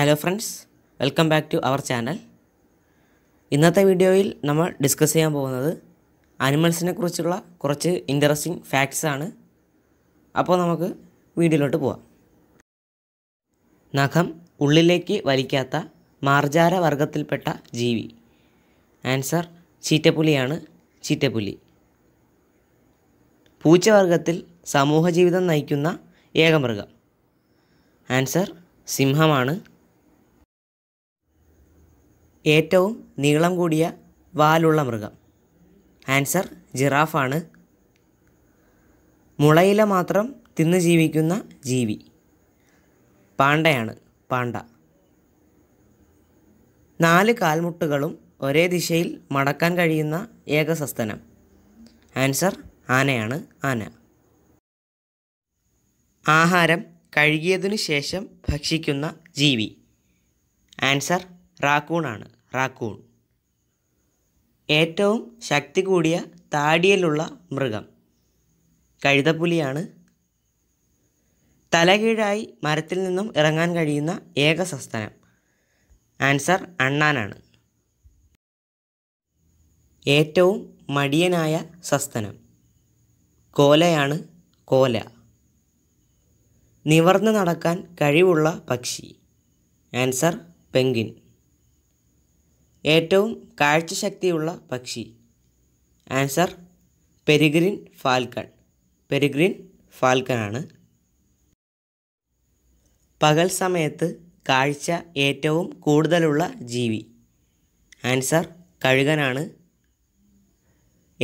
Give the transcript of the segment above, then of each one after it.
hello friends welcome back to our channel ഇന്നത്തെ വീഡിയോയിൽ നമ്മൾ ഡിസ്കസ് ചെയ്യാൻ പോകുന്നത് അനിമൽസിനെ കുറിച്ചുള്ള കുറച്ച് ഇൻട്രസ്റ്റിംഗ് ഫാക്ട്സ് ആണ് അപ്പോൾ നമുക്ക് വീഡിയോയിലോട്ട് പോവാം നഖം ഉള്ളിലേക്ക് വലിക്കാത്ത മാർജാര വർഗത്തിൽപ്പെട്ട ജീവി ആൻസർ ചീറ്റപ്പുലിയാണ് ചീറ്റപ്പുലി പൂച്ചവർഗത്തിൽ സമൂഹജീവിതം നയിക്കുന്ന ഏകമൃഗം ആൻസർ സിംഹമാണ് ഏറ്റവും നീളം കൂടിയ വാലുള്ള മൃഗം ആൻസർ ജിറാഫാണ് മുളയില മാത്രം തിന്ന് ജീവിക്കുന്ന ജീവി പാണ്ടയാണ് പാണ്ട നാല് കാൽമുട്ടുകളും ഒരേ ദിശയിൽ മടക്കാൻ കഴിയുന്ന ഏക സസ്തനം ആൻസർ ആനയാണ് ആന ആഹാരം കഴുകിയതിനു ശേഷം ഭക്ഷിക്കുന്ന ജീവി ആൻസർ റാക്കൂണാണ് റാക്കൂൺ ഏറ്റവും ശക്തി കൂടിയ താടിയലുള്ള മൃഗം കഴുതപ്പുലിയാണ് തലകീഴായി മരത്തിൽ നിന്നും ഇറങ്ങാൻ കഴിയുന്ന ഏക സസ്തനം ആൻസർ അണ്ണാനാണ് ഏറ്റവും മടിയനായ സസ്തനം കോലയാണ് കോല നിവർന്ന് നടക്കാൻ കഴിവുള്ള പക്ഷി ആൻസർ പെങ്കിൻ ഏറ്റവും കാഴ്ചശക്തിയുള്ള പക്ഷി ആൻസർ പെരിഗ്രിൻ ഫാൽക്കൺ പെരിഗ്രിൻ ആണ് പകൽ സമയത്ത് കാഴ്ച ഏറ്റവും കൂടുതലുള്ള ജീവി ആൻസർ കഴുകനാണ്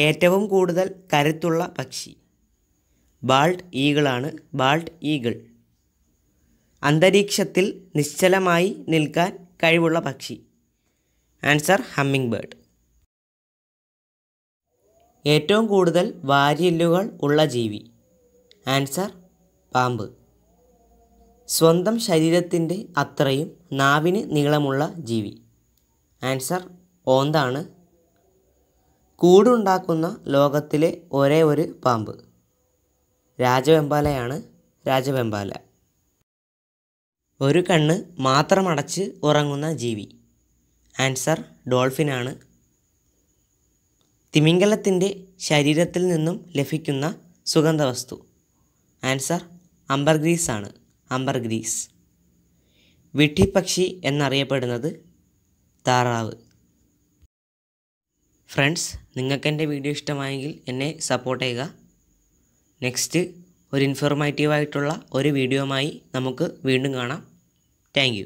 ഏറ്റവും കൂടുതൽ കരുത്തുള്ള പക്ഷി ബാൾട്ട് ഈഗിളാണ് ബാൾട്ട് ഈഗിൾ അന്തരീക്ഷത്തിൽ നിശ്ചലമായി നിൽക്കാൻ കഴിവുള്ള പക്ഷി ആൻസർ ഹമ്മിങ് ബേർഡ് ഏറ്റവും കൂടുതൽ വാരിയെല്ലുകൾ ഉള്ള ജീവി ആൻസർ പാമ്പ് സ്വന്തം ശരീരത്തിൻ്റെ അത്രയും നാവിന് നീളമുള്ള ജീവി ആൻസർ ഓന്താണ് കൂടുണ്ടാക്കുന്ന ലോകത്തിലെ ഒരേ ഒരു പാമ്പ് രാജവെമ്പാലയാണ് രാജവെമ്പാല ഒരു കണ്ണ് മാത്രമടച്ച് ഉറങ്ങുന്ന ജീവി ആൻസർ ഡോൾഫിനാണ് തിമിംഗലത്തിൻ്റെ ശരീരത്തിൽ നിന്നും ലഭിക്കുന്ന സുഗന്ധവസ്തു ആൻസർ അംബർഗ്രീസ് ആണ് അംബർഗ്രീസ് വിഡ്ഢിപ്പക്ഷി എന്നറിയപ്പെടുന്നത് താറാവ് ഫ്രണ്ട്സ് നിങ്ങൾക്ക് എൻ്റെ വീഡിയോ ഇഷ്ടമായെങ്കിൽ എന്നെ സപ്പോർട്ട് ചെയ്യുക നെക്സ്റ്റ് ഒരു ഇൻഫോർമേറ്റീവായിട്ടുള്ള ഒരു വീഡിയോയുമായി നമുക്ക് വീണ്ടും കാണാം താങ്ക്